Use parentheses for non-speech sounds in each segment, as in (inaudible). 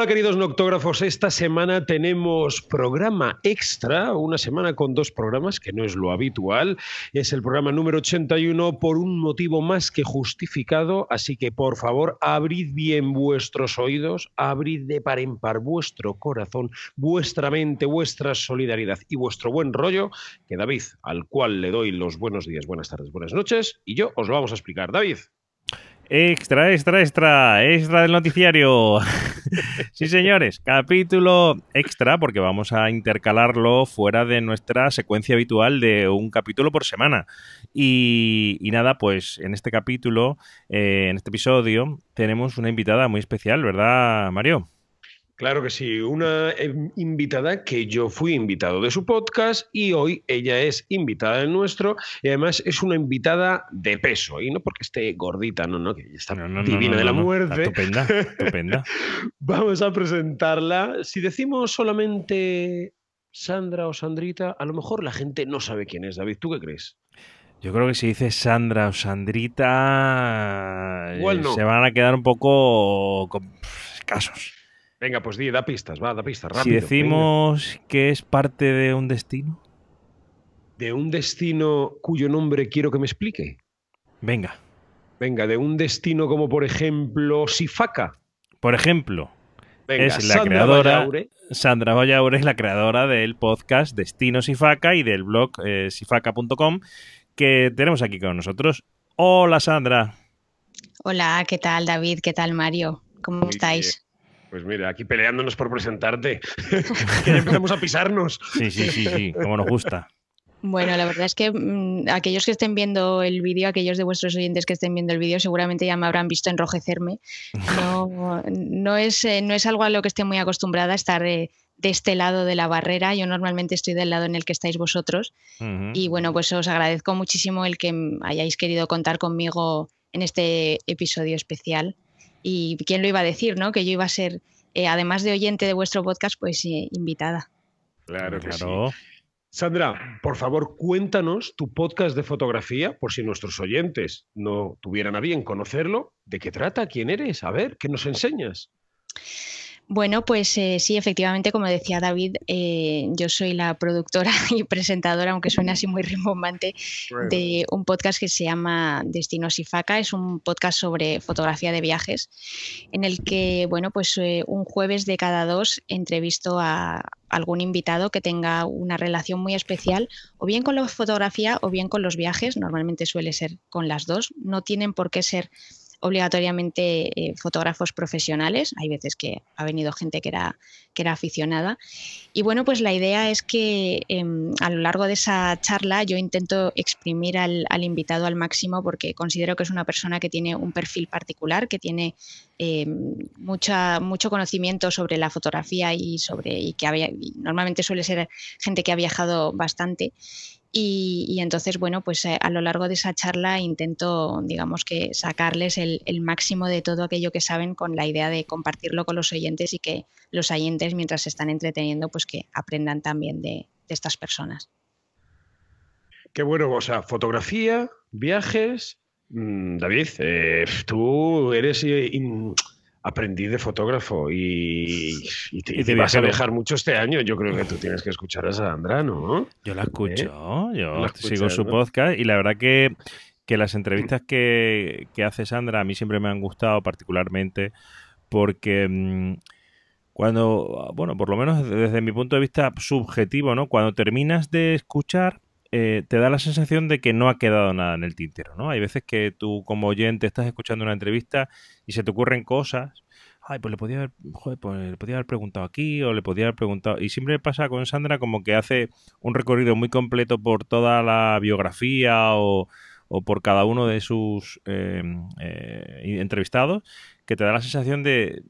Hola queridos noctógrafos, esta semana tenemos programa extra, una semana con dos programas, que no es lo habitual. Es el programa número 81 por un motivo más que justificado, así que por favor abrid bien vuestros oídos, abrid de par en par vuestro corazón, vuestra mente, vuestra solidaridad y vuestro buen rollo, que David, al cual le doy los buenos días, buenas tardes, buenas noches, y yo os lo vamos a explicar. David. Extra, extra, extra, extra del noticiario. (laughs) sí, señores, capítulo extra, porque vamos a intercalarlo fuera de nuestra secuencia habitual de un capítulo por semana. Y, nada, pues en este capítulo, eh, en este episodio, tenemos una invitada muy especial, ¿verdad, Mario? Claro que sí, una em, invitada que yo fui invitado de su podcast y hoy ella es invitada del nuestro y además es una invitada de peso y no porque esté gordita, no, no, que está divina de la muerte. estupenda, estupenda. (laughs) Vamos a presentarla. Si decimos solamente Sandra o Sandrita, a lo mejor la gente no sabe quién es. David, ¿tú qué crees? Yo creo que si dices Sandra o Sandrita, eh, se van a quedar un poco casos. Venga, pues di, da pistas, va, da pistas, rápido. Si decimos que es parte de un destino. De un destino cuyo nombre quiero que me explique. Venga. Venga, de un destino como por ejemplo Sifaca. Por ejemplo. es la Sandra creadora. Sandra Vallaure es la creadora del podcast Destino Sifaca y del blog eh, sifaca.com que tenemos aquí con nosotros. Hola Sandra. Hola, ¿qué tal David? ¿Qué tal Mario? ¿Cómo estáis? Pues mira, aquí peleándonos por presentarte. (laughs) que empezamos a pisarnos. Sí, sí, sí, sí, como nos gusta. Bueno, la verdad es que mm, aquellos que estén viendo el vídeo, aquellos de vuestros oyentes que estén viendo el vídeo, seguramente ya me habrán visto enrojecerme. No, es, eh, no es algo a lo que esté muy acostumbrada estar eh, de este lado de la barrera. Yo normalmente estoy del lado en el que estáis vosotros. Y bueno, pues os agradezco muchísimo el que hayáis querido contar conmigo en este episodio especial. Y quién lo iba a decir, ¿no? Que yo iba a ser eh, además de oyente de vuestro podcast, pues eh, invitada. Claro, claro. Sandra, por favor, cuéntanos tu podcast de fotografía, por si nuestros oyentes no tuvieran a bien conocerlo. ¿De qué trata? ¿Quién eres? A ver, ¿qué nos enseñas? Bueno, pues eh, sí, efectivamente, como decía David, eh, yo soy la productora (laughs) y presentadora, aunque suene así muy rimbombante, de un podcast que se llama Destinos y Faca. Es un podcast sobre fotografía de viajes, en el que, bueno, pues eh, un jueves de cada dos entrevisto a algún invitado que tenga una relación muy especial, o bien con la fotografía o bien con los viajes. Normalmente suele ser con las dos. No tienen por qué ser obligatoriamente eh, fotógrafos profesionales, hay veces que ha venido gente que era, que era aficionada. Y bueno, pues la idea es que em, a lo largo de esa charla yo intento exprimir al, invitado al máximo porque considero que es una persona que tiene un perfil particular, que tiene em, mucha, mucho conocimiento sobre la fotografía y sobre y que normalmente suele ser gente que ha viajado bastante y, entonces, bueno, pues eh, a, lo largo de esa charla intento, digamos que sacarles el, máximo de todo aquello que saben con la idea de compartirlo con los oyentes y que los oyentes, mientras se están entreteniendo, pues que aprendan también de, estas personas. Qué bueno, o sea, fotografía, viajes. Mm, David, eh, tú eres... Eh, aprendí de fotógrafo y, te, vas a dejar mucho este año. Yo creo que tú tienes que escuchar a Sandra, ¿no? Yo la ¿Eh? escucho, yo sigo su podcast y la verdad que, las entrevistas que, que, hace Sandra a mí siempre me han gustado particularmente porque... Mm, cuando, bueno, por lo menos desde mi punto de vista subjetivo, ¿no? Cuando terminas de escuchar, eh, te da la sensación de que no ha quedado nada en el tintero, ¿no? Hay veces que tú como oyente estás escuchando una entrevista y se te ocurren cosas. Ay, pues le podía haber, pues podía haber preguntado aquí o le podía haber preguntado. Y siempre pasa con Sandra como que hace un recorrido muy completo por toda la biografía o, por cada uno de sus eh, eh, entrevistados que te da la sensación de,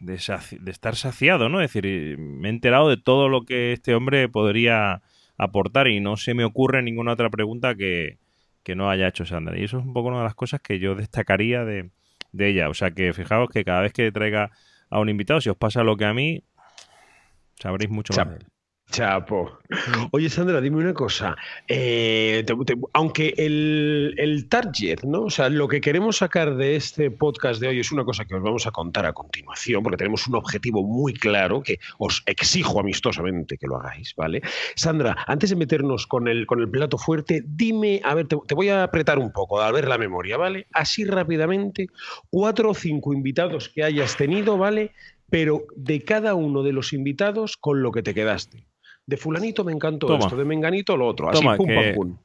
de, de estar saciado, ¿no? Es decir, me he enterado de todo lo que este hombre podría aportar y no se me ocurre ninguna otra pregunta que, que no haya hecho Sandra. Y eso es un poco una de las cosas que yo destacaría de, ella. O sea que fijaos que cada vez que traiga a un invitado, si os pasa lo que a mí, sabréis mucho más. Chapo. Mm. Oye, Sandra, dime una cosa. Eh, aunque el, target, ¿no? O sea, lo que queremos sacar de este podcast de hoy es una cosa que os vamos a contar a continuación, porque tenemos un objetivo muy claro que os exijo amistosamente que lo hagáis, ¿vale? Sandra, antes de meternos con el, con el plato fuerte, dime, a ver, te voy a apretar un poco, a ver la memoria, ¿vale? Así rápidamente, cuatro o cinco invitados que hayas tenido, ¿vale? Pero de cada uno de los invitados con lo que te quedaste de fulanito me encantó esto, de menganito lo otro, así pum, pam,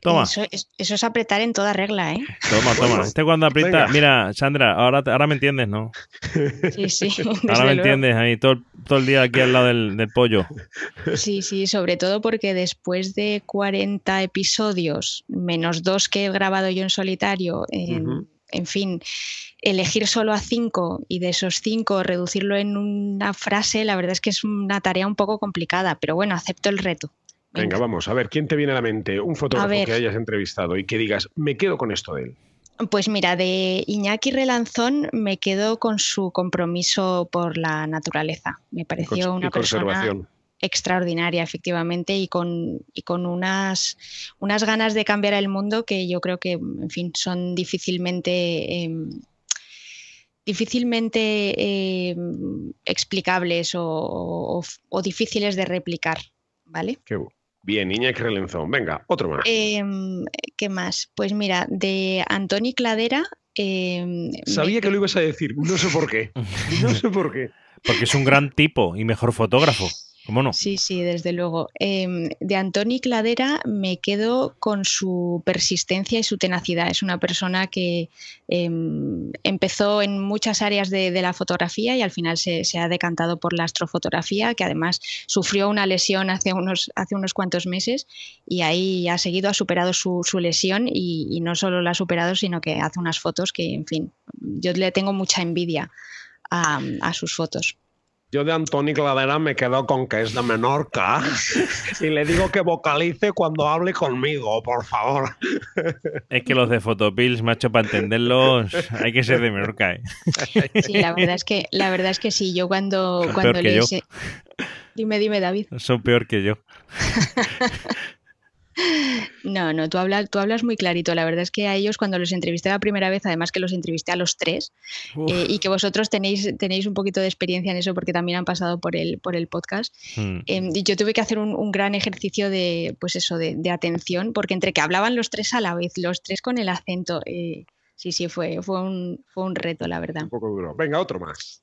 Toma. Eso, es apretar en toda regla, ¿eh? Toma, toma. Este cuando aprieta. Mira, Sandra, ahora, ahora me entiendes, ¿no? (laughs) Sí, sí. (laughs) Ahora me entiendes, ahí todo, el día aquí al lado del, pollo. Sí, sí, sobre todo porque después de 40 episodios, menos dos que he grabado yo en solitario, en, en fin, elegir solo a cinco y de esos cinco reducirlo en una frase, la verdad es que es una tarea un poco complicada, pero bueno, acepto el reto. Venga, vamos, a ver, ¿quién te viene a la mente? Un fotógrafo que hayas entrevistado y que digas, me quedo con esto de él. Pues mira, de Iñaki Relanzón me quedo con su compromiso por la naturaleza. Me pareció una persona extraordinaria, efectivamente, y con, con unas, unas ganas de cambiar el mundo que yo creo que, en fin, son difícilmente em, difícilmente eh, explicables o, difíciles de replicar, ¿vale? Qué bien, que Relenzón. Venga, otro más. Em, ¿Qué más? Pues mira, de Antoni Cladera. Em, Sabía que lo ibas a decir, no sé por qué. (laughs) No sé por qué. Porque es un gran tipo y mejor fotógrafo. Sí, sí, desde luego. Em, de Antoni Cladera me quedo con su persistencia y su tenacidad. Es una persona que em, empezó en muchas áreas de, la fotografía y al final se, ha decantado por la astrofotografía, que además sufrió una lesión hace unos, hace unos cuantos meses y ahí ha seguido, ha superado su, lesión y, no solo la ha superado, sino que hace unas fotos que, en fin, yo le tengo mucha envidia a sus fotos. Yo de Antoni Cladera me quedo con que es de Menorca y le digo que vocalice cuando hable conmigo, por favor. Es que los de fotopills macho, para entenderlos hay que ser de Menorca. ¿eh? Sí, la verdad es que, la verdad es que sí. Yo cuando, cuando leí ese... Dime, dime, David. Son peor que yo. (laughs) No, no, tú hablas, tú hablas muy clarito. La verdad es que a ellos cuando los entrevisté la primera vez, además que los entrevisté a los tres, eh, y que vosotros tenéis, tenéis un poquito de experiencia en eso porque también han pasado por el, por el podcast, hmm. em, yo tuve que hacer un, gran ejercicio de, pues eso, de, atención, porque entre que hablaban los tres a la vez, los tres con el acento, eh, sí, sí, fue, fue, un, fue un reto, la verdad. Un poco duro. Venga, otro más.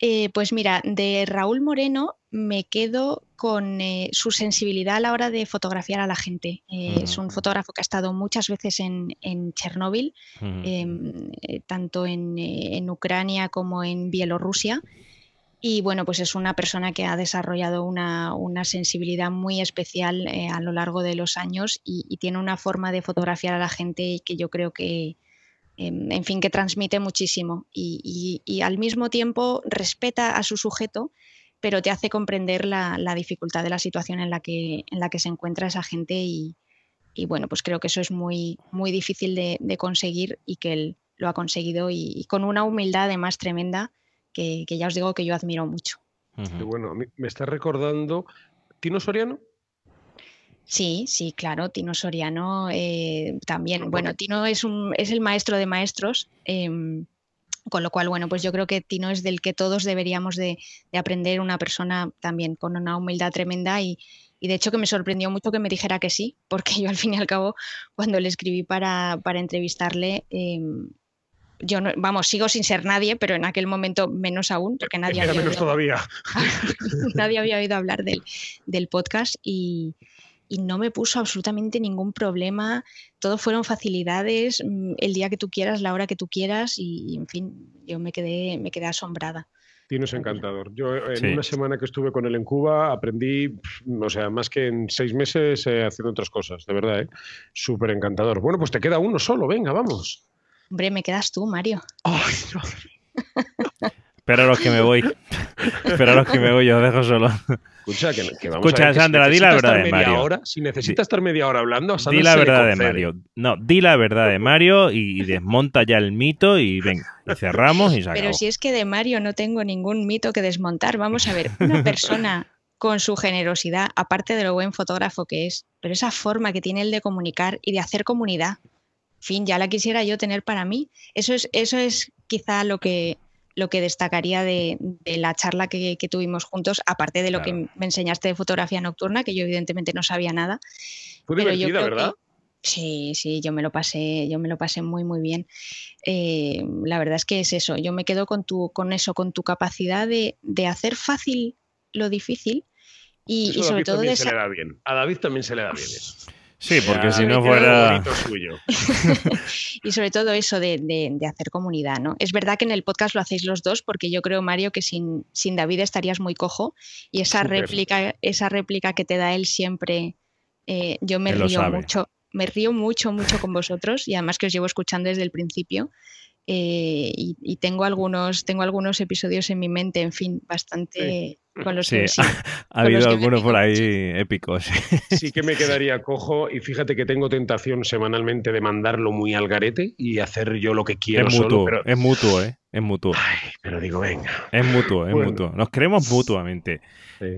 Eh, pues mira, de Raúl Moreno me quedo con eh, su sensibilidad a la hora de fotografiar a la gente. Eh, es un fotógrafo que ha estado muchas veces en, Chernóbil, em, tanto en, Ucrania como en Bielorrusia. Y bueno, pues es una persona que ha desarrollado una, sensibilidad muy especial a lo largo de los años y, tiene una forma de fotografiar a la gente que yo creo que, en fin, que transmite muchísimo y, al mismo tiempo respeta a su sujeto, pero te hace comprender la, dificultad de la situación en la que, en la que se encuentra esa gente y, bueno, pues creo que eso es muy, muy difícil de, conseguir y que él lo ha conseguido y, con una humildad además tremenda que, ya os digo que yo admiro mucho. Bueno, me está recordando Tino Soriano, Sí, sí, claro, Tino Soriano eh, también. Bueno, Tino es, un, es el maestro de maestros, em, con lo cual, bueno, pues yo creo que Tino es del que todos deberíamos de, aprender, una persona también con una humildad tremenda y, de hecho que me sorprendió mucho que me dijera que sí, porque (laughs) yo al fin y al cabo, cuando le escribí para, entrevistarle... Em, yo no, vamos, sigo sin ser nadie, pero en aquel momento menos aún, porque nadie, había, oído, (laughs) nadie había oído hablar del podcast y, y no me puso absolutamente ningún problema. Todo fueron facilidades, mm, el día que tú quieras, la hora que tú quieras y, en fin, yo me quedé, me quedé asombrada. Tienes encantador. Yo eh, en una semana que estuve con él en Cuba aprendí, o sea, más que en seis meses eh, haciendo otras cosas, de verdad, ¿eh? Súper encantador. Bueno, pues te queda uno solo, venga, vamos. Hombre, me quedas tú, Mario. (laughs) los que me voy. los que me voy, yo os dejo solo. Escucha, que, vamos a ver, Sandra, di la verdad de Mario. si necesita estar media hora hablando, Sandra Di la verdad de Mario. No, di la verdad de Mario y, desmonta ya el mito y venga, cerramos y Pero si es que de Mario no tengo ningún mito que desmontar, vamos a ver, una persona con su generosidad, aparte de lo buen fotógrafo que es, pero esa forma que tiene él de comunicar y de hacer comunidad, fin, ya la quisiera yo tener para mí. Eso es, eso es quizá lo que lo que destacaría de, la charla que, tuvimos juntos, aparte de lo que me enseñaste de fotografía nocturna, que yo evidentemente no sabía nada. Fue ¿verdad? sí, sí, yo me lo pasé, yo me lo pasé muy, muy bien. Eh, la verdad es que es eso. Yo me quedo con tu, con eso, con tu capacidad de, hacer fácil lo difícil. Y, sobre todo se le bien. A David también se le da bien. Eso. Sí, porque si no fuera... Suyo. (laughs) y sobre todo eso de, hacer comunidad, ¿no? Es verdad que en el podcast lo hacéis los dos porque yo creo, Mario, que sin, David estarías muy cojo y esa réplica, esa réplica que te da él siempre, eh, yo me río mucho, me río mucho, mucho con vosotros y además que os llevo escuchando desde el principio. Eh, y, tengo algunos tengo algunos episodios en mi mente, en fin, bastante mm. con los (laughs) ha, habido algunos por ahí épicos. (laughs) Sí que me quedaría cojo y fíjate que tengo tentación semanalmente de mandarlo muy al garete y hacer yo lo que quiero. Es mutuo, es mutuo, ¿eh? Es mutuo. Ay, pero digo, venga. Es mutuo, es mutuo. Nos creemos mutuamente.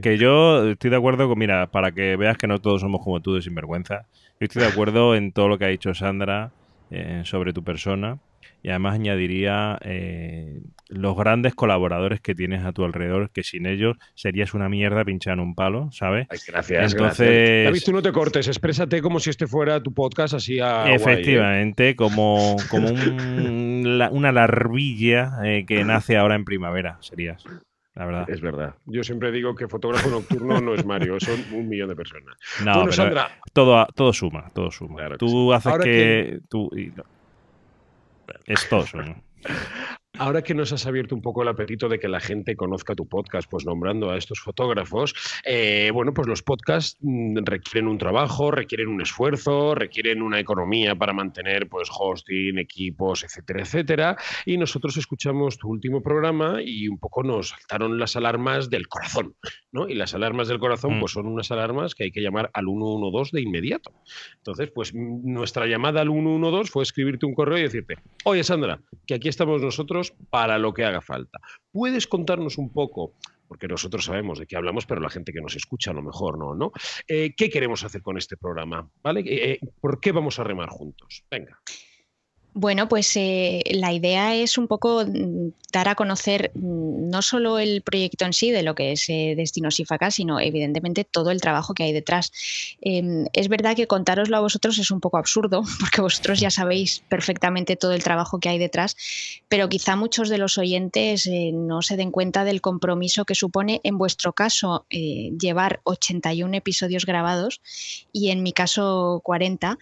Que yo estoy de acuerdo con, mira, para que veas que no todos somos como tú de sinvergüenza, yo estoy de acuerdo en todo lo que ha dicho Sandra eh, sobre tu persona y además añadiría eh, los grandes colaboradores que tienes a tu alrededor, que sin ellos serías una mierda en un palo, ¿sabes? gracias. Entonces, David, tú no te cortes, exprésate como si este fuera tu podcast así a... ¿eh? Efectivamente, como, como una larvilla eh, que nace ahora en primavera, serías. La verdad. Es verdad. Yo siempre digo que fotógrafo nocturno no es Mario, son un millón de personas. No, pero Todo, todo suma, todo suma. tú haces que. Tú, estos. ¿no? (laughs) Ahora que nos has abierto un poco el apetito de que la gente conozca tu podcast, pues nombrando a estos fotógrafos, eh, bueno, pues los podcasts mm, requieren un trabajo, requieren un esfuerzo, requieren una economía para mantener pues hosting, equipos, etcétera, etcétera. Y nosotros escuchamos tu último programa y un poco nos saltaron las alarmas del corazón, ¿no? Y las alarmas del corazón mm. pues son unas alarmas que hay que llamar al 112 de inmediato. Entonces, pues mm, nuestra llamada al 112 fue escribirte un correo y decirte, oye Sandra, que aquí estamos nosotros para lo que haga falta. ¿Puedes contarnos un poco? porque nosotros sabemos de qué hablamos, pero la gente que nos escucha a lo mejor no, ¿no? Eh, ¿Qué queremos hacer con este programa? ¿Vale? Eh, eh, ¿Por qué vamos a remar juntos? Venga. Bueno, pues eh, la idea es un poco mm, dar a conocer mm, no solo el proyecto en sí de lo que es eh, Destino Destinos sino evidentemente todo el trabajo que hay detrás. Em, es verdad que contároslo a vosotros es un poco absurdo, (laughs) porque vosotros ya sabéis perfectamente todo el trabajo que hay detrás, pero quizá muchos de los oyentes eh, no se den cuenta del compromiso que supone, en vuestro caso, llevar 81 episodios grabados y en mi caso 40.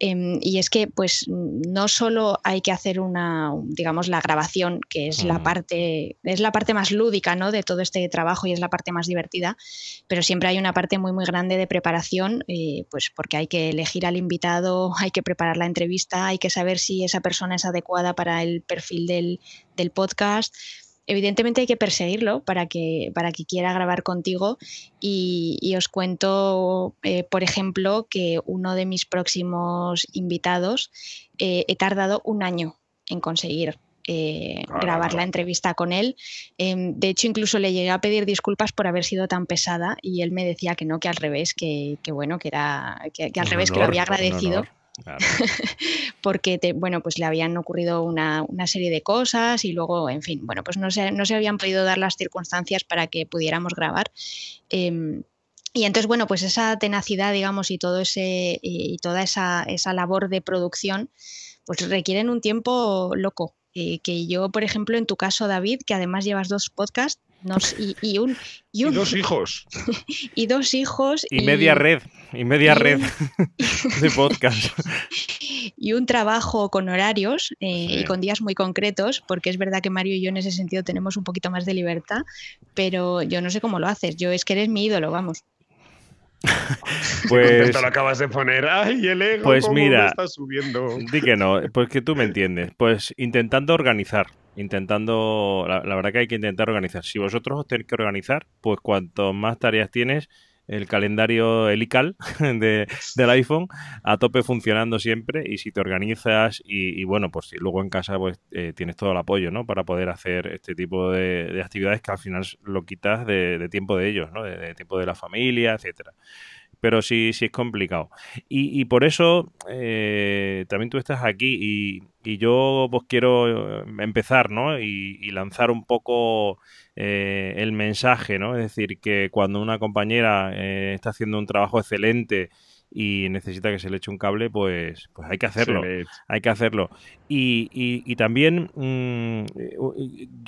Em, y es que, pues, no solo solo hay que hacer una, digamos, la grabación, que es, la, parte, es la parte más lúdica ¿no? de todo este trabajo y es la parte más divertida, pero siempre hay una parte muy, muy grande de preparación, eh, pues porque hay que elegir al invitado, hay que preparar la entrevista, hay que saber si esa persona es adecuada para el perfil del, del podcast Evidentemente hay que perseguirlo para que, para que quiera grabar contigo y, os cuento, eh, por ejemplo, que uno de mis próximos invitados eh, he tardado un año en conseguir eh, ah, grabar la entrevista con él. Em, de hecho, incluso le llegué a pedir disculpas por haber sido tan pesada y él me decía que no, que al revés, que, bueno, que era que, al revés, que lo había agradecido. (laughs) porque te, bueno, pues le habían ocurrido una, serie de cosas y luego, en fin, bueno, pues no se, no se habían podido dar las circunstancias para que pudiéramos grabar. Em, y entonces, bueno, pues esa tenacidad, digamos, y todo ese, y toda esa, esa labor de producción, pues requieren un tiempo loco. Eh, que yo, por ejemplo, en tu caso, David, que además llevas dos podcasts, y, dos (laughs) hijos. y dos hijos. Y, media red, y media red (laughs) de podcast. Y un trabajo con horarios eh, y con días muy concretos, porque es verdad que Mario y yo en ese sentido tenemos un poquito más de libertad, pero yo no sé cómo lo haces. Yo es que eres mi ídolo, vamos. (laughs) Pues lo acabas de poner. pues mira, subiendo. Di que no, pues que tú me entiendes. Pues intentando organizar intentando, la, verdad que hay que intentar organizar. Si vosotros os tenéis que organizar, pues cuanto más tareas tienes, el calendario helical (laughs) de, del iPhone a tope funcionando siempre y si te organizas y, bueno, pues si luego en casa pues eh, tienes todo el apoyo, ¿no? Para poder hacer este tipo de, actividades que al final lo quitas de, de tiempo de ellos, ¿no? De, tiempo de la familia, etcétera pero sí, sí es complicado. Y, y por eso eh, también tú estás aquí y, y yo pues, quiero eh, empezar ¿no? y, lanzar un poco eh, el mensaje, ¿no? es decir, que cuando una compañera está haciendo un trabajo excelente y necesita que se le eche un cable, pues, pues hay que hacerlo. Hay que hacerlo. Y, y, también mm,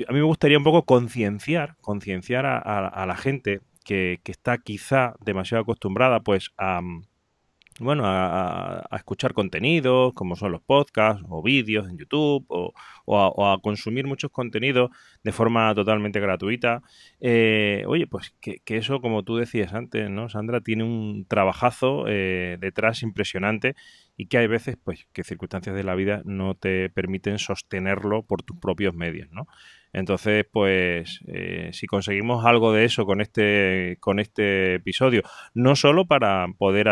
a mí me gustaría un poco concienciar, concienciar a, la gente que, está quizá demasiado acostumbrada pues a bueno, a, escuchar contenidos como son los podcasts o vídeos en YouTube o, a, consumir muchos contenidos de forma totalmente gratuita. Eh, oye, pues que, eso, como tú decías antes, ¿no? Sandra tiene un trabajazo eh, detrás impresionante y que hay veces, pues, que circunstancias de la vida no te permiten sostenerlo por tus propios medios, ¿no? Entonces, pues eh, si conseguimos algo de eso con este, con este episodio, no solo para poder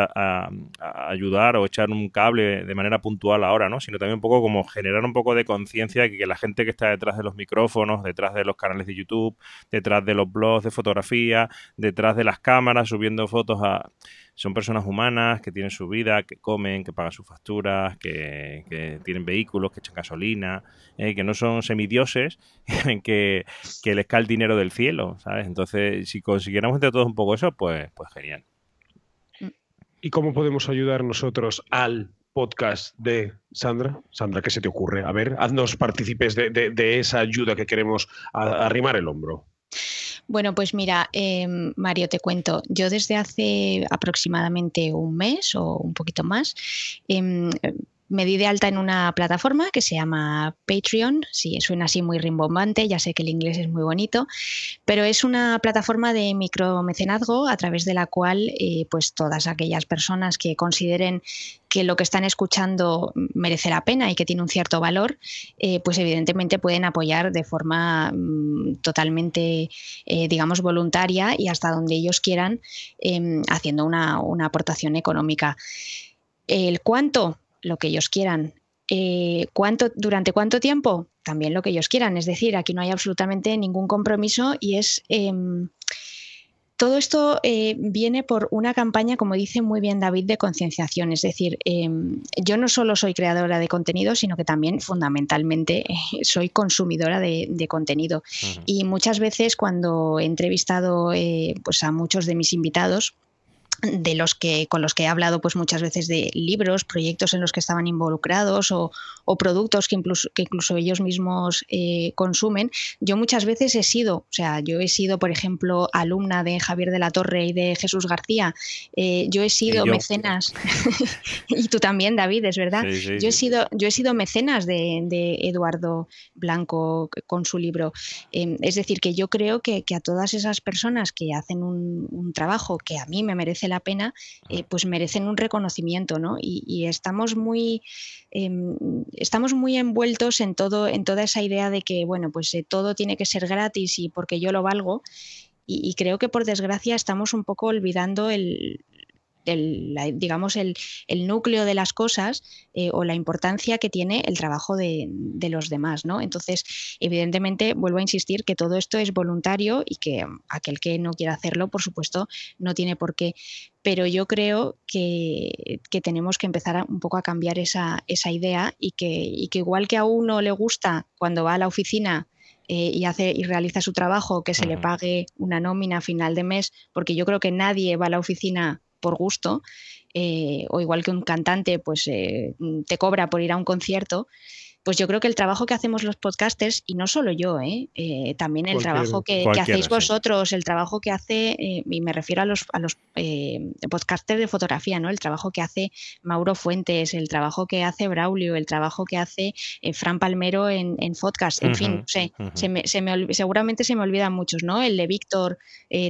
ayudar o echar un cable de manera puntual ahora, ¿no? sino también un poco como generar un poco de conciencia de que la gente que está detrás de los micrófonos, detrás de los canales de YouTube, detrás de los blogs de fotografía, detrás de las cámaras, subiendo fotos a son personas humanas que tienen su vida, que comen, que pagan sus facturas, que, tienen vehículos, que echan gasolina, eh, que no son semidioses (laughs) que, que les cae el dinero del cielo, ¿sabes? Entonces, si consiguiéramos entre todos un poco eso, pues, pues genial. ¿Y cómo podemos ayudar nosotros al podcast de Sandra? Sandra, ¿qué se te ocurre? A ver, haznos partícipes de esa ayuda que queremos arrimar el hombro. Bueno, pues mira, em, Mario, te cuento, yo desde hace aproximadamente un mes o un poquito más em, me di de alta en una plataforma que se llama Patreon. Sí, suena así muy rimbombante, ya sé que el inglés es muy bonito, pero es una plataforma de micromecenazgo a través de la cual eh, pues todas aquellas personas que consideren que lo que están escuchando merece la pena y que tiene un cierto valor, eh, pues evidentemente pueden apoyar de forma mm, totalmente, eh, digamos, voluntaria y hasta donde ellos quieran, em, haciendo una, una aportación económica. ¿El cuánto? lo que ellos quieran. Eh, ¿cuánto, ¿Durante cuánto tiempo? También lo que ellos quieran. Es decir, aquí no hay absolutamente ningún compromiso y es... Em, todo esto eh, viene por una campaña, como dice muy bien David, de concienciación. Es decir, em, yo no solo soy creadora de contenido, sino que también fundamentalmente (laughs) soy consumidora de, contenido. Y muchas veces cuando he entrevistado eh, pues a muchos de mis invitados, de los que con los que he hablado pues muchas veces de libros, proyectos en los que estaban involucrados o, o productos que incluso, ellos mismos eh, consumen. Yo muchas veces he sido, o sea, yo he sido, por ejemplo, alumna de Javier de la Torre y de Jesús García. Eh, yo he sido mecenas, (laughs) y tú también, David, es verdad. yo, he sido, yo he sido mecenas de, Eduardo Blanco con su libro. Eh, es decir, que yo creo que, a todas esas personas que hacen un, trabajo que a mí me merece la pena, pues merecen un reconocimiento, ¿no? Y, estamos muy... Em, estamos muy envueltos en todo, en toda esa idea de que, bueno, pues eh, todo tiene que ser gratis y porque yo lo valgo. y creo que por desgracia estamos un poco olvidando el, el, digamos, el, núcleo de las cosas eh, o la importancia que tiene el trabajo de, los demás. Entonces, evidentemente, vuelvo a insistir que todo esto es voluntario y que aquel que no quiera hacerlo, por supuesto, no tiene por qué. Pero yo creo que, tenemos que empezar un poco a cambiar esa, idea y que, y que igual que a uno le gusta cuando va a la oficina eh, y, hace, y realiza su trabajo, que se le pague una nómina a final de mes, porque yo creo que nadie va a la oficina por gusto, eh, o igual que un cantante pues eh, te cobra por ir a un concierto, pues yo creo que el trabajo que hacemos los podcasters, y no solo yo, ¿eh? Eh, también el trabajo que, hacéis vosotros, el trabajo que hace, eh, y me refiero a los, a los podcasters de fotografía, ¿no? El trabajo que hace Mauro Fuentes, el trabajo que hace Braulio, el trabajo que hace Fran Palmero en, en podcast, en fin, se me, seguramente se me olvidan muchos, ¿no? El de Víctor,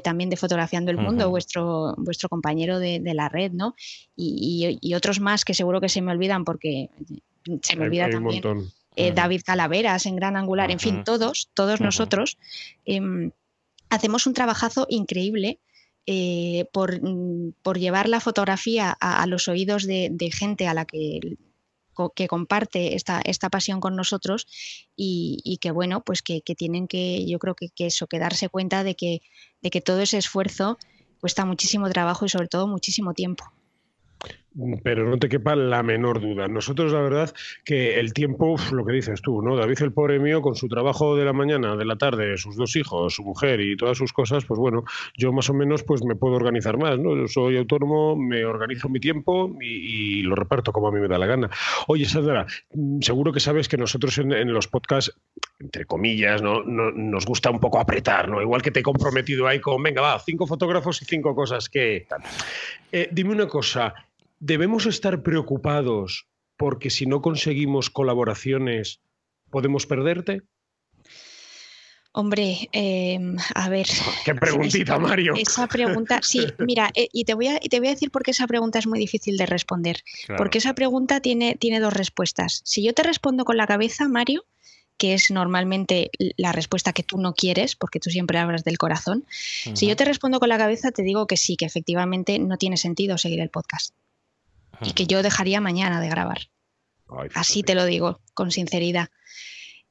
también de Fotografiando el Mundo, vuestro, vuestro compañero de, la red, ¿no? y otros más que seguro que se me olvidan porque se me olvida también. Eh, David Calaveras en Gran Angular, en fin, todos, todos nosotros em, hacemos un trabajazo increíble eh, mm, por, llevar la fotografía a, los oídos de, gente a la que, que comparte esta, esta, pasión con nosotros y, que bueno, pues que, tienen que, yo creo que, que, eso, que darse cuenta de que, de que todo ese esfuerzo cuesta muchísimo trabajo y sobre todo muchísimo tiempo pero no te quepa la menor duda. Nosotros, la verdad, que el tiempo, lo que dices tú, ¿no? David, el pobre mío, con su trabajo de la mañana, de la tarde, sus dos hijos, su mujer y todas sus cosas, pues bueno, yo más o menos pues me puedo organizar más, ¿no? Yo soy autónomo, me organizo mi tiempo y, lo reparto como a mí me da la gana. Oye, Sandra, mm, seguro que sabes que nosotros en, los podcasts entre comillas, ¿no? nos gusta un poco apretar, ¿no? Igual que te he comprometido ahí con, venga, va, cinco fotógrafos y cinco cosas que... Eh, dime una cosa, ¿Debemos estar preocupados porque si no conseguimos colaboraciones podemos perderte? Hombre, em, a ver. Ah, qué preguntita, Mario. Esa pregunta, sí, mira, eh, y, te voy a, y te voy a decir por qué esa pregunta es muy difícil de responder. Porque esa pregunta tiene, tiene dos respuestas. Si yo te respondo con la cabeza, Mario, que es normalmente la respuesta que tú no quieres, porque tú siempre hablas del corazón, si yo te respondo con la cabeza, te digo que sí, que efectivamente no tiene sentido seguir el podcast y que yo dejaría mañana de grabar. Así te lo digo, con sinceridad.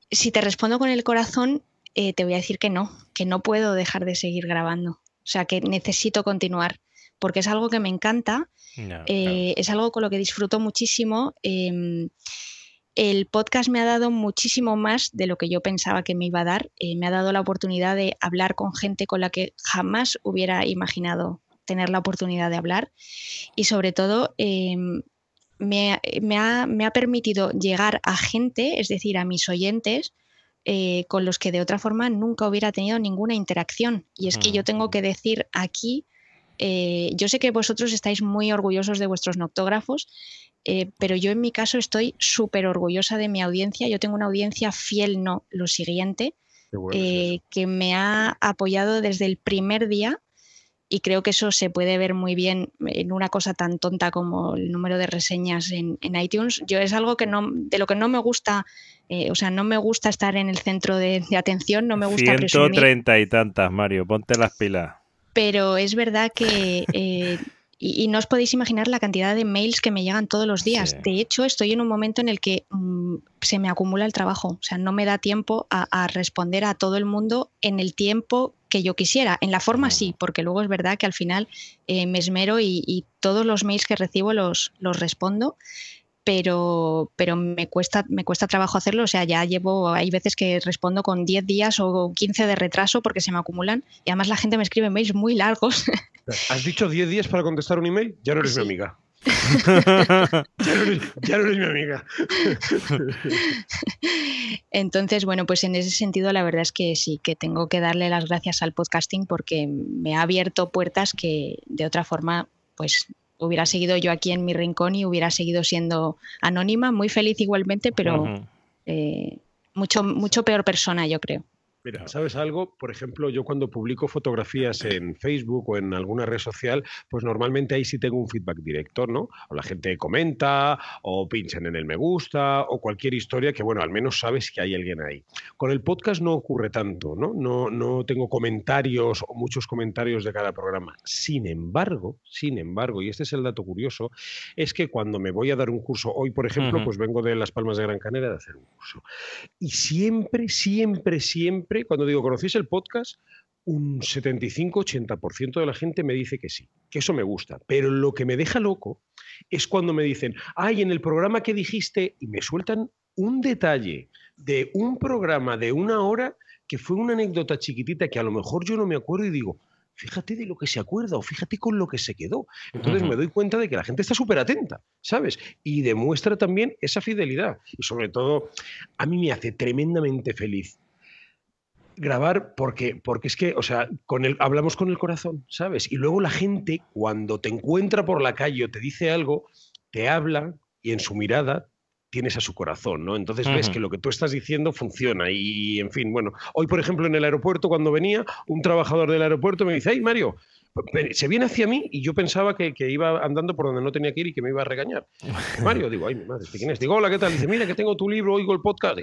Si te respondo con el corazón, eh, te voy a decir que no, que no puedo dejar de seguir grabando. O sea, que necesito continuar, porque es algo que me encanta, eh, es algo con lo que disfruto muchísimo. Em, el podcast me ha dado muchísimo más de lo que yo pensaba que me iba a dar. Eh, me ha dado la oportunidad de hablar con gente con la que jamás hubiera imaginado tener la oportunidad de hablar y sobre todo eh, me, ha, permitido llegar a gente, es decir, a mis oyentes, eh, con los que de otra forma nunca hubiera tenido ninguna interacción. Y es que yo tengo que decir aquí, eh, yo sé que vosotros estáis muy orgullosos de vuestros noctógrafos, pero yo en mi caso estoy súper orgullosa de mi audiencia. Yo tengo una audiencia fiel, no, lo siguiente, que me ha apoyado desde el primer día y creo que eso se puede ver muy bien en una cosa tan tonta como el número de reseñas en, iTunes. Yo es algo que no, de lo que no me gusta, eh, o sea, no me gusta estar en el centro de, atención, no me gusta 130 y tantas, Mario, ponte las pilas. Pero es verdad que... Eh, y, no os podéis imaginar la cantidad de mails que me llegan todos los días. De hecho, estoy en un momento en el que mm, se me acumula el trabajo, o sea, no me da tiempo a, a, responder a todo el mundo en el tiempo que yo quisiera. En la forma sí, porque luego es verdad que al final eh, me esmero y, todos los mails que recibo los, los respondo. Pero, pero me, cuesta, me cuesta trabajo hacerlo. O sea, ya llevo, hay veces que respondo con 10 días o 15 de retraso porque se me acumulan. Y además la gente me escribe mails muy largos. (laughs) (laughs) ¿Has dicho 10 días para contestar un email? Ya no eres mi amiga ya, mi amiga. Entonces, bueno, pues en ese sentido la verdad es que sí, que tengo que darle las gracias al podcasting porque me ha abierto puertas que de otra forma, pues hubiera seguido yo aquí en mi rincón y hubiera seguido siendo anónima, muy feliz igualmente, pero eh, mucho, mucho peor persona, yo creo. ¿sabes algo? Por ejemplo, yo cuando publico fotografías en Facebook o en alguna red social, pues normalmente ahí sí tengo un feedback directo, ¿no? O la gente comenta, o pinchan en el me gusta, o cualquier historia que, bueno, al menos sabes que hay alguien ahí. Con el podcast no ocurre tanto, ¿no? No, no tengo comentarios o muchos comentarios de cada programa. Sin embargo, sin embargo, y este es el dato curioso, es que cuando me voy a dar un curso, hoy, por ejemplo, pues vengo de Las Palmas de Gran Canaria de hacer un curso. Y siempre, siempre, siempre cuando digo, ¿conocéis el podcast? Un 75-80% de la gente me dice que sí, que eso me gusta. Pero lo que me deja loco es cuando me dicen, ay, en el programa que dijiste, y me sueltan un detalle de un programa de una hora que fue una anécdota chiquitita que a lo mejor yo no me acuerdo y digo, fíjate de lo que se acuerda o fíjate con lo que se quedó. Entonces me doy cuenta de que la gente está súper atenta, ¿sabes? Y demuestra también esa fidelidad. Y sobre todo, a mí me hace tremendamente feliz grabar porque, porque es que, o sea, con el, hablamos con el corazón, ¿sabes? Y luego la gente, cuando te encuentra por la calle o te dice algo, te habla y en su mirada tienes a su corazón, ¿no? Entonces ves que lo que tú estás diciendo funciona y, en fin, bueno, hoy, por ejemplo, en el aeropuerto, cuando venía, un trabajador del aeropuerto me dice, ¡ay, Mario! Se viene hacia mí y yo pensaba que, iba andando por donde no tenía que ir y que me iba a regañar. (laughs) Mario, digo, ay, mi madre, qué Digo, hola, ¿qué tal? Dice, mira, que tengo tu libro, oigo el podcast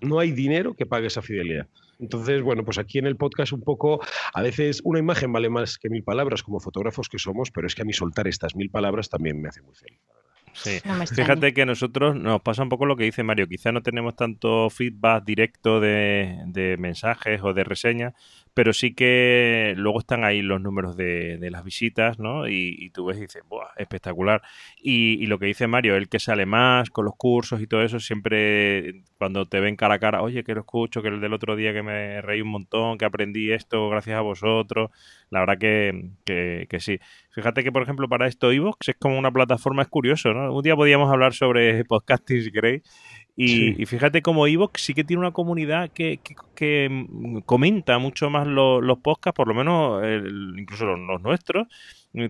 no hay dinero que pague esa fidelidad. Entonces, bueno, pues aquí en el podcast un poco, a veces una imagen vale más que mil palabras como fotógrafos que somos, pero es que a mí soltar estas mil palabras también me hace muy feliz. Sí. Fíjate que a nosotros nos pasa un poco lo que dice Mario. Quizá no tenemos tanto feedback directo de, de mensajes o de reseñas, pero sí que luego están ahí los números de, las visitas, ¿no? Y, tú ves y dices, ¡buah! Espectacular. Y, lo que dice Mario, el que sale más con los cursos y todo eso, siempre eh, cuando te ven cara a cara, oye, que lo escucho, que el del otro día que me reí un montón, que aprendí esto gracias a vosotros, la verdad que, sí. Fíjate que, por ejemplo, para esto Evox es como una plataforma, es curioso, ¿no? Un día podíamos hablar sobre (laughs) podcasting, si y, fíjate como Evox sí que tiene una comunidad que, que, comenta mucho más los podcasts, por lo menos incluso los, nuestros,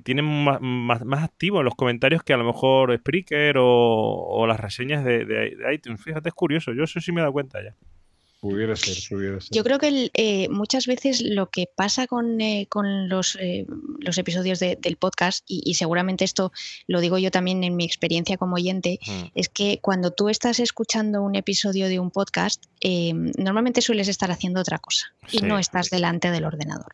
tienen más, más, activos los comentarios que a lo mejor Spreaker o, las reseñas de, iTunes. Fíjate, es curioso, yo eso sí me he dado cuenta ya ser, Yo creo que eh, muchas veces lo que pasa con, eh, eh, los, episodios del podcast, y, seguramente esto lo digo yo también en mi experiencia como oyente, mm. es que cuando tú estás escuchando un episodio de un podcast, normalmente sueles estar haciendo otra cosa y no estás delante del ordenador.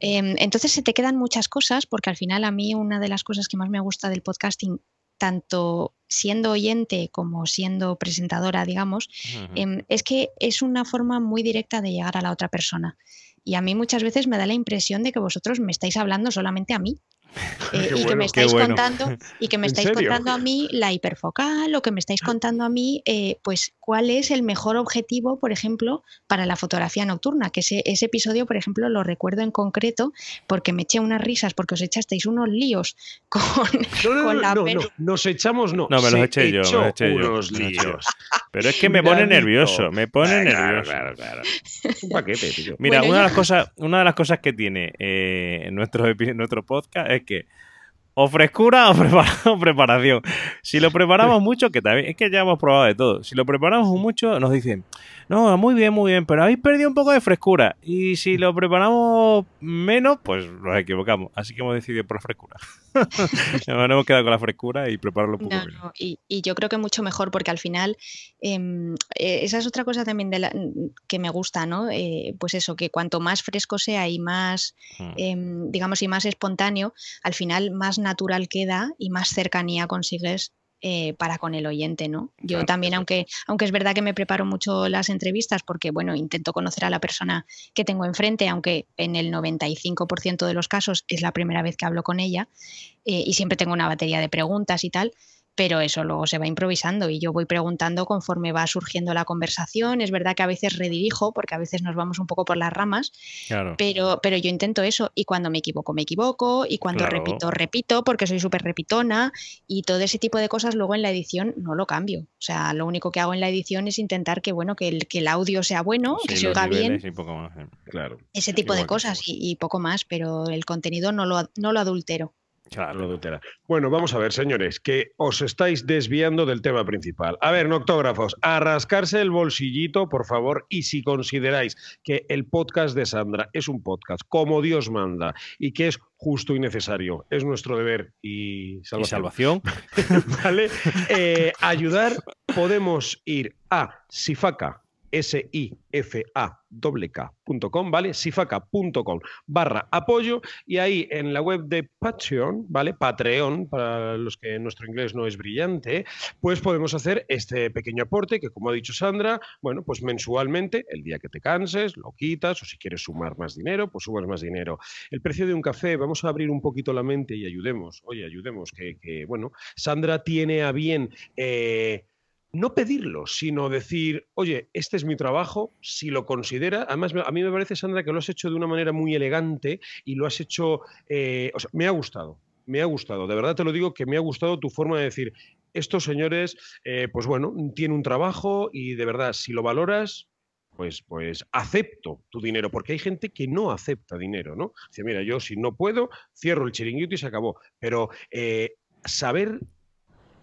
Em, entonces se te quedan muchas cosas, porque al final a mí una de las cosas que más me gusta del podcasting, tanto siendo oyente como siendo presentadora, digamos, em, es que es una forma muy directa de llegar a la otra persona. Y a mí muchas veces me da la impresión de que vosotros me estáis hablando solamente a mí. Eh, y que me estáis contando y que me estáis contando a mí la hiperfocal o que me estáis contando a mí eh, pues cuál es el mejor objetivo por ejemplo para la fotografía nocturna que ese, episodio por ejemplo lo recuerdo en concreto porque me eché unas risas porque os echasteis unos líos (laughs) con, la no, nos echamos no, no me los eché yo, unos líos pero es que me (laughs) pone nervioso me pone nervioso un paquete mira una de las cosas una de las cosas que tiene eh, nuestro nuestro podcast es que o frescura (laughs) o, preparación. Si lo preparamos mucho, que también es que ya hemos probado de todo. Si lo preparamos mucho, nos dicen, no, muy bien, muy bien, pero habéis perdido un poco de frescura. Y si lo preparamos menos, pues nos equivocamos. Así que hemos decidido por la frescura. (laughs) nos hemos quedado con la frescura y prepararlo un poco y, yo creo que mucho mejor, porque al final, em, e, esa es otra cosa también de la, que me gusta, ¿no? Eh, pues eso, que cuanto más fresco sea y más, mm. em, digamos, y más espontáneo, al final más natural queda y más cercanía consigues eh, para con el oyente, ¿no? Yo también, aunque, aunque es verdad que me preparo mucho las entrevistas porque, bueno, intento conocer a la persona que tengo enfrente, aunque en el 95% de los casos es la primera vez que hablo con ella eh, y siempre tengo una batería de preguntas y tal, pero eso luego se va improvisando y yo voy preguntando conforme va surgiendo la conversación. Es verdad que a veces redirijo porque a veces nos vamos un poco por las ramas, pero, pero yo intento eso y cuando me equivoco, me equivoco y cuando repito, repito porque soy súper repitona y todo ese tipo de cosas luego en la edición no lo cambio. O sea, lo único que hago en la edición es intentar que, bueno, que el, que el audio sea bueno, que se oiga bien. Eh. claro. Ese tipo de cosas y, y, poco más, pero el contenido no no lo adultero. Bueno, vamos a ver, señores, que os estáis desviando del tema principal. A ver, noctógrafos, a rascarse el bolsillito, por favor, y si consideráis que el podcast de Sandra es un podcast como Dios manda y que es justo y necesario, es nuestro deber y salvación, salvación. (laughs) ¿vale? Eh, ayudar, podemos ir a Sifaca sifak.com ¿vale? Sifaka.com barra apoyo y ahí en la web de Patreon, ¿vale? Patreon, para los que nuestro inglés no es brillante, pues podemos hacer este pequeño aporte que, como ha dicho Sandra, bueno, pues mensualmente, el día que te canses, lo quitas o si quieres sumar más dinero, pues sumas más dinero. El precio de un café, vamos a abrir un poquito la mente y ayudemos, oye, ayudemos, que, bueno, Sandra tiene a bien... Eh, no pedirlo, sino decir, oye, este es mi trabajo, si lo considera. Además, a mí me parece, Sandra, que lo has hecho de una manera muy elegante y lo has hecho, eh, o sea, me ha gustado. Me ha gustado, de verdad te lo digo que me ha gustado tu forma de decir, estos señores, eh, pues bueno, tienen un trabajo y de verdad, si lo valoras, pues, pues acepto tu dinero, porque hay gente que no acepta dinero, ¿no? Dice, mira, yo si no puedo, cierro el chiringuito y se acabó. Pero eh, saber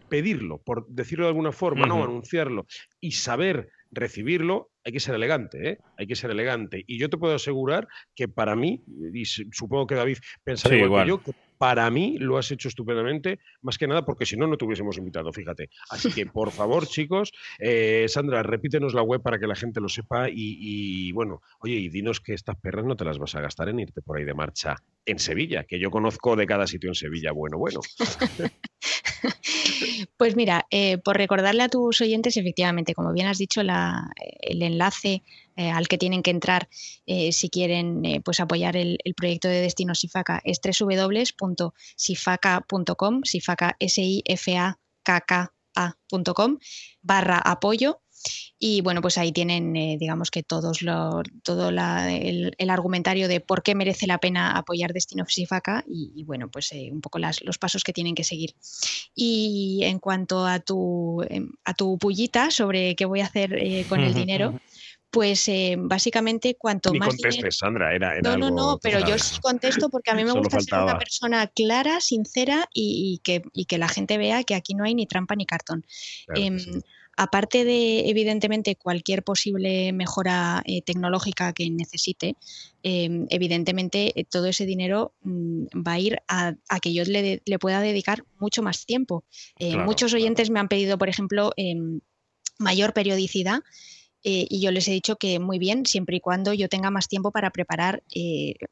pedirlo, por decirlo de alguna forma, ¿no? Anunciarlo y saber recibirlo, hay que ser elegante, ¿eh? Hay que ser elegante. Y yo te puedo asegurar que para mí, y supongo que David pensará igual, que yo, que para mí lo has hecho estupendamente, más que nada porque si no, no te hubiésemos invitado, fíjate. Así que, por favor, (laughs) chicos, eh, Sandra, repítenos la web para que la gente lo sepa y, y, bueno, oye, y dinos que estas perras no te las vas a gastar en irte por ahí de marcha en Sevilla, que yo conozco de cada sitio en Sevilla, bueno, bueno. (laughs) Pues mira, eh, por recordarle a tus oyentes, efectivamente, como bien has dicho, el enlace eh, al que tienen que entrar eh, si quieren pues apoyar el, proyecto de Destino Sifaca es www.sifaca.com, sifaca, s i f a k barra apoyo. Y bueno, pues ahí tienen, eh, digamos que todos lo, todo el, argumentario de por qué merece la pena apoyar Destino Sifaca y, bueno, pues eh, un poco las, los pasos que tienen que seguir. Y en cuanto a tu, em, a tu pullita sobre qué voy a hacer eh, con el (laughs) dinero, pues básicamente cuanto más dinero... Sandra, era, No, no, no, pero yo sí contesto porque a mí me (laughs) gusta ser una persona clara, sincera y, que, que, la gente vea que aquí no hay ni trampa ni cartón aparte de, evidentemente, cualquier posible mejora eh, tecnológica que necesite, em, evidentemente eh, todo ese dinero mm, va a ir a, que yo le, pueda dedicar mucho más tiempo. Eh, muchos oyentes me han pedido, por ejemplo, em, mayor periodicidad. y yo les he dicho que muy bien, siempre y cuando yo tenga más tiempo para preparar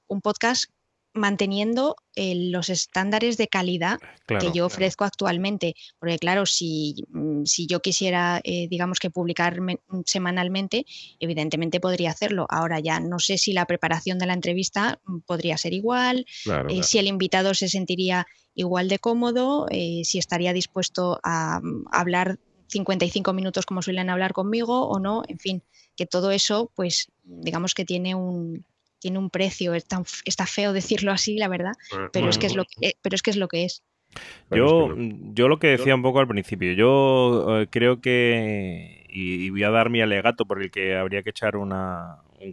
un podcast manteniendo eh, los estándares de calidad que yo ofrezco actualmente. Porque claro, si, mm, yo quisiera, eh, digamos que publicar mm, semanalmente, evidentemente podría hacerlo. Ahora ya no sé si la preparación de la entrevista mm, podría ser igual, eh, si el invitado se sentiría igual de cómodo, si estaría dispuesto a hablar 55 minutos como suelen hablar conmigo o no, en fin, que todo eso, pues digamos que tiene un, tiene un precio, está feo decirlo así, la verdad, pero, es, que es, lo que, pero es que es lo que es. Yo, yo lo que decía un poco al principio, yo eh, creo que, y, voy a dar mi alegato por el que habría que echar un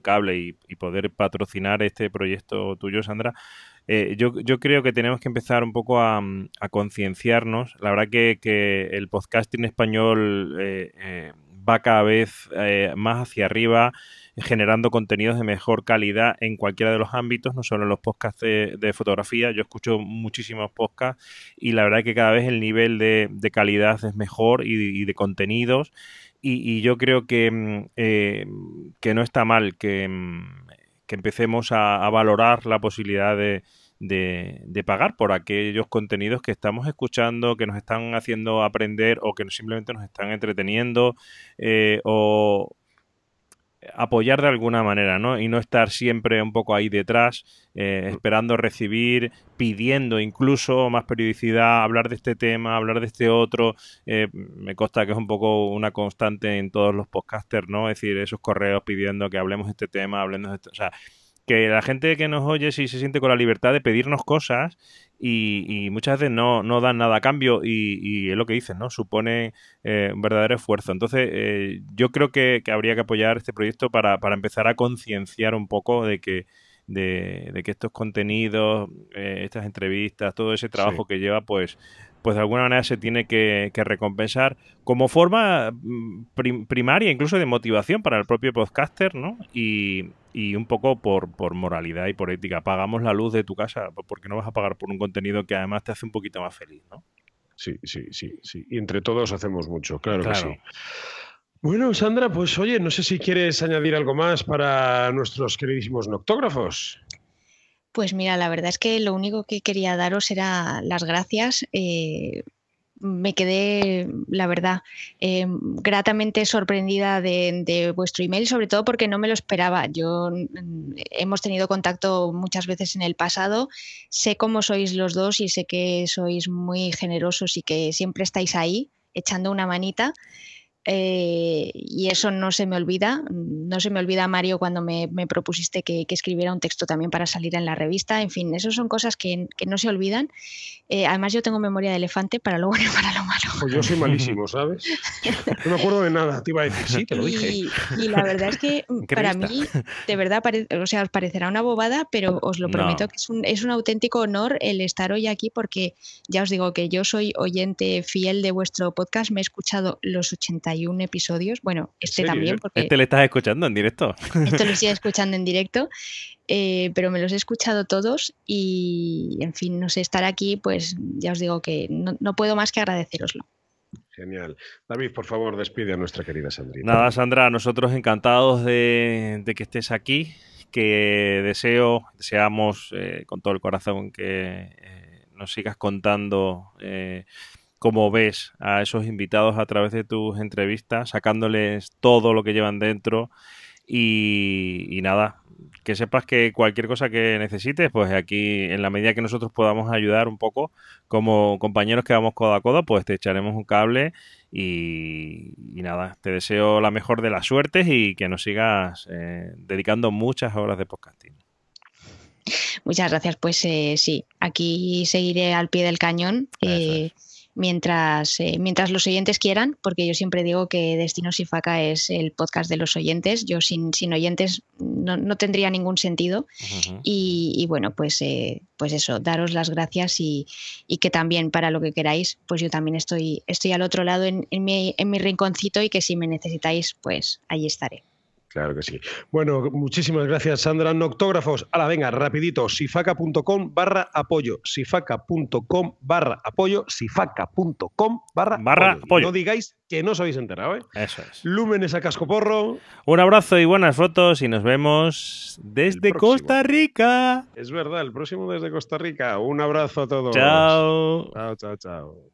cable y, poder patrocinar este proyecto tuyo, Sandra, eh, yo, creo que tenemos que empezar un poco a, concienciarnos. La verdad que, que, el en español eh, va cada vez más hacia arriba generando contenidos de mejor calidad en cualquiera de los ámbitos, no solo en los podcasts de, fotografía. Yo escucho muchísimos podcasts y la verdad que cada vez el nivel de, calidad es mejor y, de contenidos. Y, yo creo que, mm, eh, que no está mal que, mm, empecemos a, valorar la posibilidad de, pagar por aquellos contenidos que estamos escuchando, que nos están haciendo aprender o que simplemente nos están entreteniendo eh, o, apoyar de alguna manera, ¿no? Y no estar siempre un poco ahí detrás, eh, esperando recibir, pidiendo incluso más periodicidad, hablar de este tema, hablar de este otro. Eh, me consta que es un poco una constante en todos los podcasters, ¿no? Es decir, esos correos pidiendo que hablemos de este tema, hablemos de este... O sea, que la gente que nos oye sí se siente con la libertad de pedirnos cosas y, muchas veces no, dan nada a cambio y, es lo que dicen, ¿no? Supone eh, un verdadero esfuerzo. Entonces, eh, yo creo que, habría que apoyar este proyecto para, para empezar a concienciar un poco de que, de, que estos contenidos, eh, estas entrevistas, todo ese trabajo que lleva, pues pues de alguna manera se tiene que, recompensar como forma mm, primaria, incluso de motivación para el propio podcaster, ¿no? Y, un poco por, moralidad y por ética. Pagamos la luz de tu casa, porque no vas a pagar por un contenido que además te hace un poquito más feliz, ¿no? Sí, sí, sí, sí. Y entre todos hacemos mucho, claro, claro. que sí. Bueno, Sandra, pues oye, no sé si quieres añadir algo más para nuestros queridísimos noctógrafos. Pues mira, la verdad es que lo único que quería daros era las gracias. Eh, me quedé, la verdad, eh, gratamente sorprendida de, de, vuestro email, sobre todo porque no me lo esperaba. Yo mm, mm, hemos tenido contacto muchas veces en el pasado, sé cómo sois los dos y sé que sois muy generosos y que siempre estáis ahí echando una manita. Eh, y eso no se me olvida. No se me olvida, Mario, cuando me, propusiste que, escribiera un texto también para salir en la revista. En fin, esas son cosas que, no se olvidan. Eh, además, yo tengo memoria de elefante para lo bueno y para lo malo. Pues yo soy malísimo, ¿sabes? No me acuerdo de nada. Te iba a decir, sí, te lo dije. Y, la verdad es que (laughs) para mí, de verdad, o sea, os parecerá una bobada, pero os lo prometo que es un, es un auténtico honor el estar hoy aquí porque ya os digo que yo soy oyente fiel de vuestro podcast. Me he escuchado los 80 un episodios. Bueno, este también. Porque este le estás escuchando en directo. Esto lo estoy (laughs) escuchando en directo, eh, pero me los he escuchado todos y, en fin, no sé, estar aquí, pues ya os digo que no, no puedo más que agradeceroslo. Genial. David, por favor, despide a nuestra querida Sandrina. Nada, Sandra, nosotros encantados de, que estés aquí, que deseo, deseamos eh, con todo el corazón que eh, nos sigas contando eh, cómo ves a esos invitados a través de tus entrevistas, sacándoles todo lo que llevan dentro y, nada, que sepas que cualquier cosa que necesites, pues aquí, en la medida que nosotros podamos ayudar un poco, como compañeros que vamos codo a codo, pues te echaremos un cable y, nada, te deseo la mejor de las suertes y que nos sigas eh, dedicando muchas horas de podcasting. Muchas gracias, pues eh, sí, aquí seguiré al pie del cañón. Eh, mientras, eh, mientras los oyentes quieran, porque yo siempre digo que Destino y Faca es el podcast de los oyentes. Yo sin, oyentes no, tendría ningún sentido. y, bueno, pues, eh, pues eso, daros las gracias y, y, que también para lo que queráis, pues yo también estoy, estoy al otro lado en, en, mi, en mi rinconcito y que si me necesitáis, pues ahí estaré. Claro que sí. Bueno, muchísimas gracias, Sandra. Noctógrafos, la venga, rapidito, sifaca.com barra apoyo, sifaca.com barra apoyo, sifaca.com barra barra apoyo. No digáis que no os habéis enterado, ¿eh? Eso es. Lúmenes a cascoporro. Un abrazo y buenas fotos y nos vemos desde Costa Rica. Es verdad, el próximo desde Costa Rica. Un abrazo a todos. Chao. Chao, chao, chao.